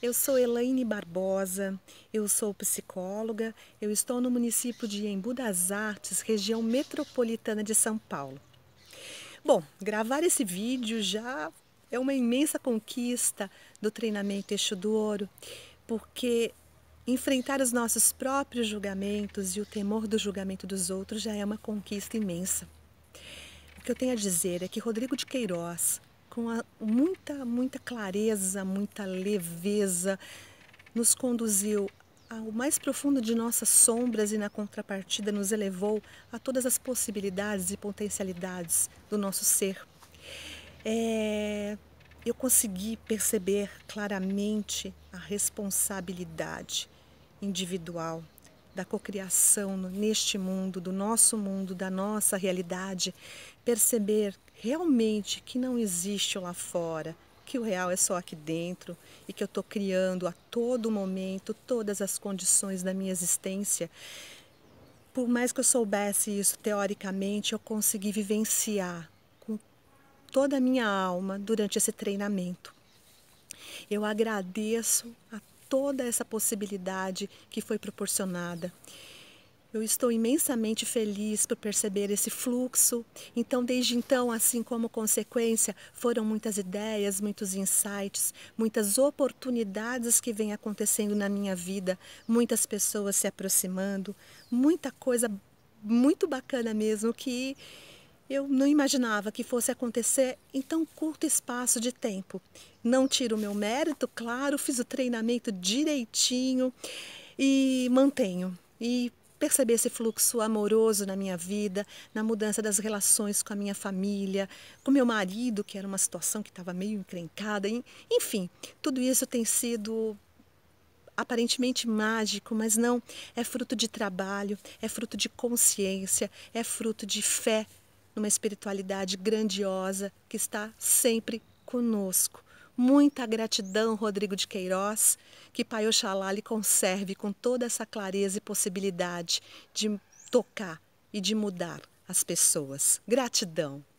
Eu sou Elaine Barbosa, eu sou psicóloga, eu estou no município de Embu das Artes, região metropolitana de São Paulo. Bom, gravar esse vídeo já é uma imensa conquista do treinamento Eixo do Ouro, porque enfrentar os nossos próprios julgamentos e o temor do julgamento dos outros já é uma conquista imensa. O que eu tenho a dizer é que Rodrigo de Queiroz, com a, muita, muita clareza, muita leveza, nos conduziu ao mais profundo de nossas sombras e, na contrapartida, nos elevou a todas as possibilidades e potencialidades do nosso ser. É, eu consegui perceber claramente a responsabilidade individual da cocriação neste mundo, do nosso mundo, da nossa realidade, perceber realmente que não existe lá fora, que o real é só aqui dentro e que eu estou criando a todo momento todas as condições da minha existência. Por mais que eu soubesse isso teoricamente, eu consegui vivenciar com toda a minha alma durante esse treinamento. Eu agradeço a toda essa possibilidade que foi proporcionada. Eu estou imensamente feliz por perceber esse fluxo. Então, desde então, assim como consequência, foram muitas ideias, muitos insights, muitas oportunidades que vêm acontecendo na minha vida, muitas pessoas se aproximando, muita coisa muito bacana mesmo que eu não imaginava que fosse acontecer em tão curto espaço de tempo. Não tiro o meu mérito, claro, fiz o treinamento direitinho e mantenho. E perceber esse fluxo amoroso na minha vida, na mudança das relações com a minha família, com meu marido, que era uma situação que estava meio encrencada, enfim, tudo isso tem sido aparentemente mágico, mas não, é fruto de trabalho, é fruto de consciência, é fruto de fé numa espiritualidade grandiosa que está sempre conosco. Muita gratidão, Rodrigo de Queiroz, que Pai Oxalá lhe conserve com toda essa clareza e possibilidade de tocar e de mudar as pessoas. Gratidão.